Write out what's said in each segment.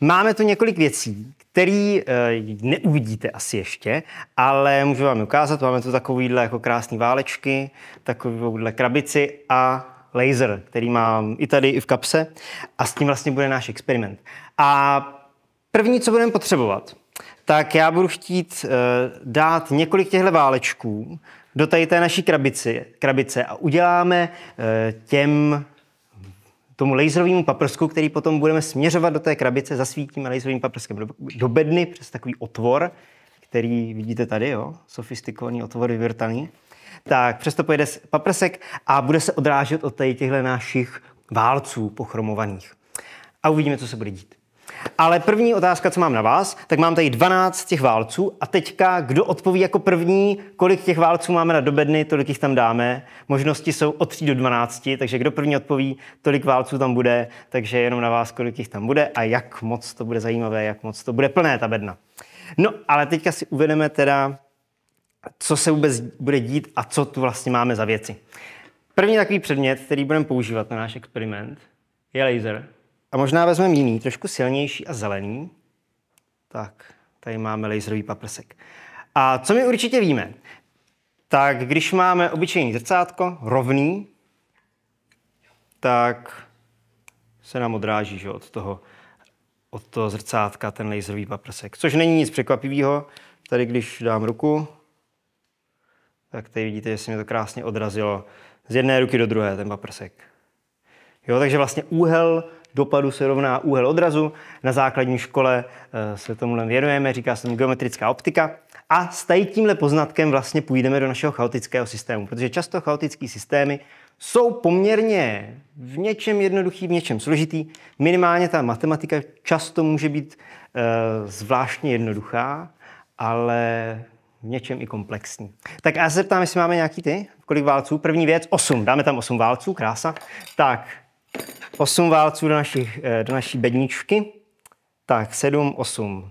Máme tu několik věcí, který eh, neuvidíte asi ještě, ale můžu vám ukázat. Máme tu takovýhle jako krásné válečky, takovouhle krabici a laser, který mám i tady, i v kapse. A s tím vlastně bude náš experiment. A první, co budeme potřebovat, tak já budu chtít eh, dát několik těchto válečků do tady té naší krabici, krabice a uděláme eh, těm tomu laserovému paprsku, který potom budeme směřovat do té krabice, zasvítíme laserovým paprskem do, do bedny přes takový otvor, který vidíte tady, jo, sofistikovaný otvor vyvrtaný. Tak přesto pojede paprsek a bude se odrážet od těchto našich válců pochromovaných. A uvidíme, co se bude dít. Ale první otázka, co mám na vás, tak mám tady 12 těch válců a teďka, kdo odpoví jako první, kolik těch válců máme na dobedny, tolik jich tam dáme. Možnosti jsou od 3 do 12, takže kdo první odpoví, tolik válců tam bude, takže jenom na vás, kolik jich tam bude a jak moc to bude zajímavé, jak moc to bude plné ta bedna. No, ale teďka si uvedeme teda, co se vůbec bude dít a co tu vlastně máme za věci. První takový předmět, který budeme používat na náš experiment, je laser. A možná vezmeme jiný, trošku silnější a zelený. Tak, tady máme laserový paprsek. A co my určitě víme, tak když máme obyčejný zrcátko, rovný, tak se nám odráží že, od, toho, od toho zrcátka ten laserový paprsek. Což není nic překvapivého. Tady, když dám ruku, tak tady vidíte, že se mi to krásně odrazilo z jedné ruky do druhé, ten paprsek. Jo, takže vlastně úhel dopadu se rovná úhel odrazu. Na základní škole eh, se tomu věnujeme, říká se tomu geometrická optika. A s tady tímhle poznatkem vlastně půjdeme do našeho chaotického systému, protože často chaotické systémy jsou poměrně v něčem jednoduchý, v něčem složitý. Minimálně ta matematika často může být e, zvláštně jednoduchá, ale v něčem i komplexní. Tak já se zeptám, jestli máme nějaký ty, kolik válců. První věc, 8, dáme tam 8 válců, krása. Tak, 8 válců do, našich, eh, do naší bedničky. Tak, 7, 8.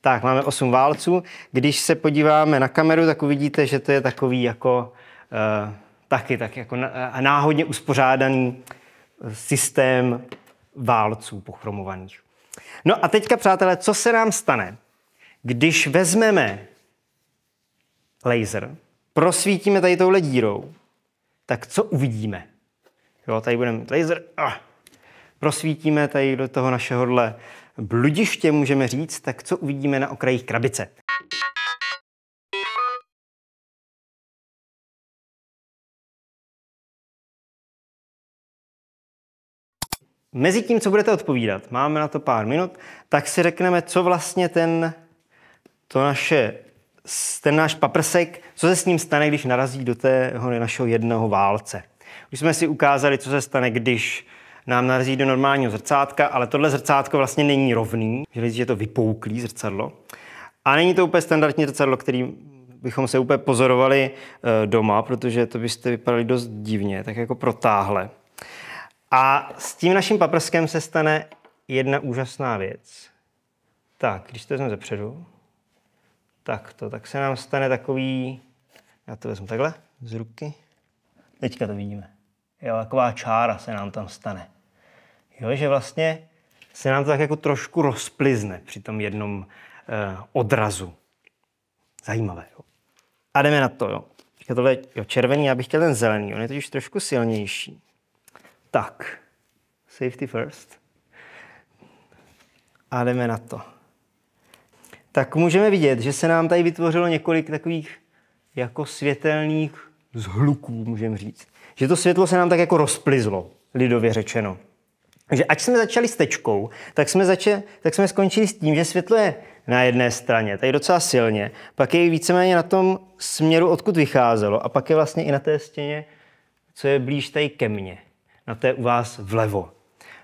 Tak, máme 8 válců. Když se podíváme na kameru, tak uvidíte, že to je takový jako uh, taky tak jako náhodně uspořádaný eh, systém válců pochromovaných. No a teďka, přátelé, co se nám stane, když vezmeme laser, prosvítíme tady touhle dírou, tak co uvidíme? Jo, tady budeme laser. Ah prosvítíme tady do toho našeho dle bludiště, můžeme říct, tak co uvidíme na okrajích krabice. Mezi tím, co budete odpovídat, máme na to pár minut, tak si řekneme, co vlastně ten, to naše, ten náš paprsek, co se s ním stane, když narazí do tého našeho jednoho válce. Už jsme si ukázali, co se stane, když nám narazí do normálního zrcátka, ale tohle zrcátko vlastně není rovný, že je to vypouklý zrcadlo. A není to úplně standardní zrcadlo, který bychom se úplně pozorovali eh, doma, protože to byste vypadali dost divně, tak jako protáhle. A s tím naším paprskem se stane jedna úžasná věc. Tak, když to vezmeme zepředu, tak to, tak se nám stane takový, já to vezmu takhle, z ruky, teďka to vidíme. Jo, taková čára se nám tam stane. Jo, že vlastně se nám to tak jako trošku rozplizne při tom jednom eh, odrazu. Zajímavé. Jo. A jdeme na to. Jo. Tohle jo, červený, já bych chtěl ten zelený. On je totiž trošku silnější. Tak. Safety first. A jdeme na to. Tak můžeme vidět, že se nám tady vytvořilo několik takových jako světelných zhluků, můžeme říct. Že to světlo se nám tak jako rozplizlo, lidově řečeno. Takže ať jsme začali s tečkou, tak jsme, začali, tak jsme skončili s tím, že světlo je na jedné straně, tady docela silně, pak je víceméně na tom směru, odkud vycházelo, a pak je vlastně i na té stěně, co je blíž tady ke mně, na té u vás vlevo.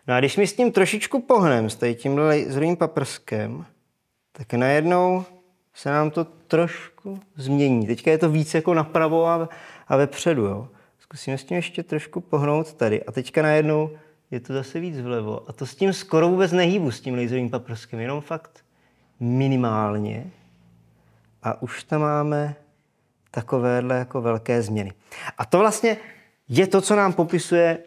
No a když mi s tím trošičku pohnem, s tady tímhle zrovým paprskem, tak najednou se nám to trošku změní. Teďka je to víc jako napravo a, a vepředu. Jo. Zkusíme s tím ještě trošku pohnout tady. A teďka najednou je to zase víc vlevo. A to s tím skoro vůbec nehýbu, s tím laserovým paprskem, jenom fakt minimálně. A už tam máme takovéhle jako velké změny. A to vlastně je to, co nám popisuje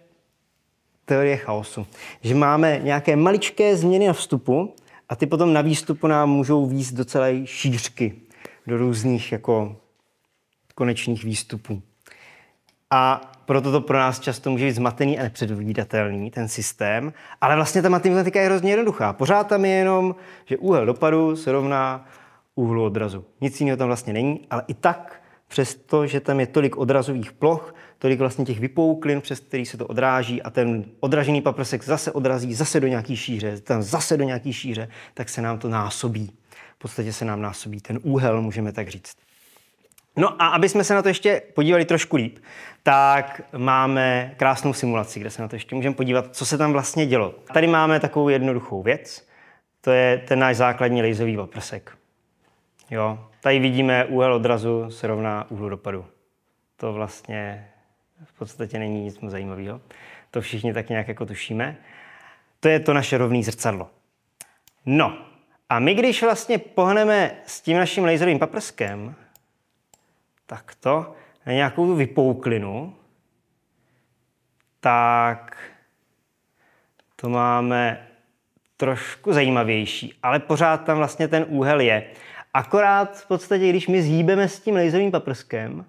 teorie chaosu. Že máme nějaké maličké změny na vstupu a ty potom na výstupu nám můžou výjít do celé šířky, do různých jako konečných výstupů. A proto to pro nás často může být zmatený a nepředvídatelný, ten systém. Ale vlastně ta matematika je hrozně jednoduchá. Pořád tam je jenom, že úhel dopadu se rovná úhlu odrazu. Nic jiného tam vlastně není, ale i tak, přesto, že tam je tolik odrazových ploch, tolik vlastně těch vypouklin, přes který se to odráží a ten odražený paprsek zase odrazí zase do nějaký šíře, tam zase do nějaký šíře, tak se nám to násobí. V podstatě se nám násobí ten úhel, můžeme tak říct. No a aby jsme se na to ještě podívali trošku líp, tak máme krásnou simulaci, kde se na to ještě můžeme podívat, co se tam vlastně dělo. Tady máme takovou jednoduchou věc, to je ten náš základní laserový oprsek. Jo, tady vidíme úhel odrazu se rovná úhlu dopadu. To vlastně v podstatě není nic moc zajímavého. To všichni tak nějak jako tušíme. To je to naše rovné zrcadlo. No, a my když vlastně pohneme s tím naším laserovým paprskem, takto na nějakou tu vypouklinu, tak to máme trošku zajímavější, ale pořád tam vlastně ten úhel je. Akorát v podstatě, když my zhýbeme s tím laserovým paprskem,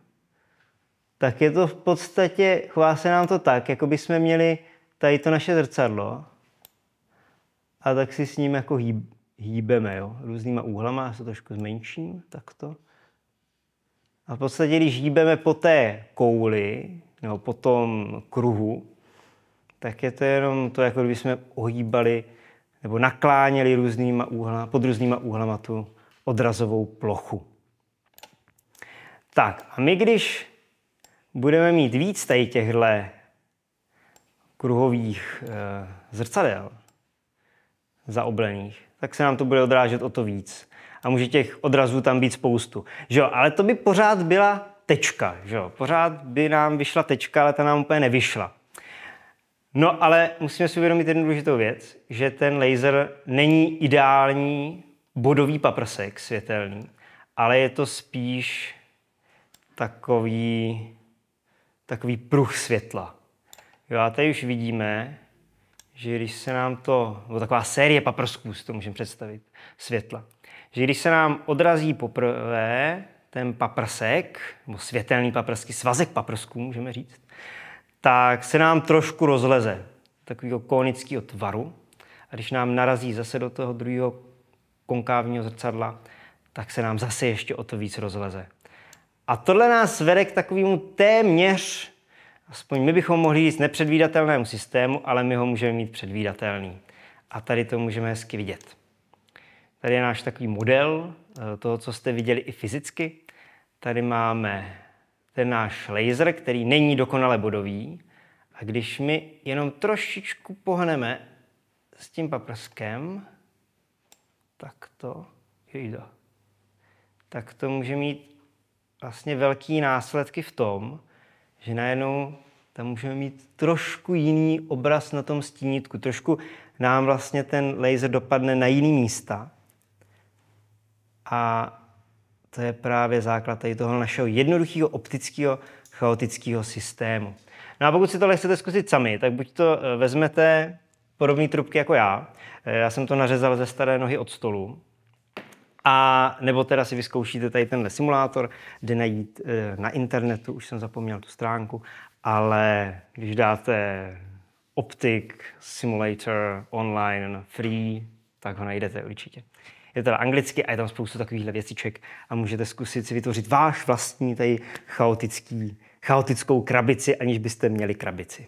tak je to v podstatě, chová se nám to tak, jako by jsme měli tady to naše zrcadlo a tak si s ním jako hýb, hýbeme, jo, různýma úhlama, já se trošku zmenším, takto. A v podstatě, když hýbeme po té kouli nebo po tom kruhu, tak je to jenom to, jako kdyby jsme ohýbali nebo nakláněli různýma úhla, pod různýma úhlama tu odrazovou plochu. Tak a my, když budeme mít víc tady těchto kruhových e, zrcadel zaoblených, tak se nám to bude odrážet o to víc a může těch odrazů tam být spoustu. Že jo? Ale to by pořád byla tečka. Že jo? Pořád by nám vyšla tečka, ale ta nám úplně nevyšla. No ale musíme si uvědomit jednu důležitou věc, že ten laser není ideální bodový paprsek světelný, ale je to spíš takový, takový pruh světla. Jo, a tady už vidíme, že když se nám to, nebo taková série paprsků, si to můžeme představit, světla že když se nám odrazí poprvé ten paprsek, nebo světelný paprsky, svazek paprsků, můžeme říct, tak se nám trošku rozleze takového konického tvaru. A když nám narazí zase do toho druhého konkávního zrcadla, tak se nám zase ještě o to víc rozleze. A tohle nás vede k takovému téměř, aspoň my bychom mohli říct, nepředvídatelnému systému, ale my ho můžeme mít předvídatelný. A tady to můžeme hezky vidět. Tady je náš takový model eh, toho, co jste viděli i fyzicky. Tady máme ten náš laser, který není dokonale bodový. A když my jenom trošičku pohneme s tím paprskem, tak to, jde. tak to může mít vlastně velký následky v tom, že najednou tam můžeme mít trošku jiný obraz na tom stínitku, Trošku nám vlastně ten laser dopadne na jiný místa a to je právě základ tady toho našeho jednoduchého optického chaotického systému. No a pokud si tohle chcete zkusit sami, tak buď to eh, vezmete podobné trubky jako já. Eh, já jsem to nařezal ze staré nohy od stolu. A nebo teda si vyzkoušíte tady tenhle simulátor, jde najít eh, na internetu, už jsem zapomněl tu stránku, ale když dáte Optik Simulator online free, tak ho najdete určitě je to anglicky a je tam spoustu takovýchhle věciček a můžete zkusit si vytvořit váš vlastní tady chaotický, chaotickou krabici, aniž byste měli krabici.